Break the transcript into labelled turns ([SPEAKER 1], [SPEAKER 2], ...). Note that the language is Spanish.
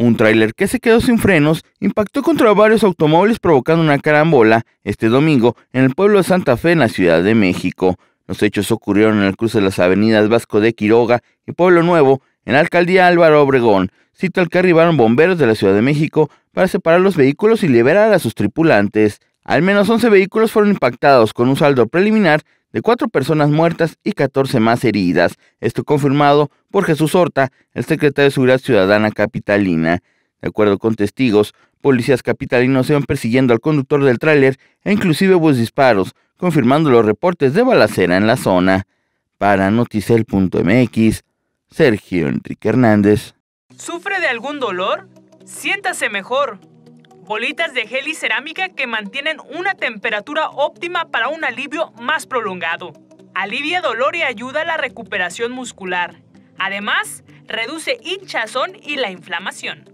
[SPEAKER 1] Un tráiler que se quedó sin frenos impactó contra varios automóviles provocando una carambola este domingo en el pueblo de Santa Fe en la Ciudad de México. Los hechos ocurrieron en el cruce de las avenidas Vasco de Quiroga y Pueblo Nuevo en la alcaldía Álvaro Obregón, sitio al que arribaron bomberos de la Ciudad de México para separar los vehículos y liberar a sus tripulantes. Al menos 11 vehículos fueron impactados con un saldo preliminar de cuatro personas muertas y 14 más heridas. Esto confirmado por Jesús Horta, el secretario de Seguridad Ciudadana capitalina. De acuerdo con testigos, policías capitalinos se van persiguiendo al conductor del tráiler e inclusive hubo disparos, confirmando los reportes de balacera en la zona. Para noticel.mx, Sergio Enrique Hernández.
[SPEAKER 2] ¿Sufre de algún dolor? Siéntase mejor bolitas de gel y cerámica que mantienen una temperatura óptima para un alivio más prolongado. Alivia dolor y ayuda a la recuperación muscular. Además, reduce hinchazón y la inflamación.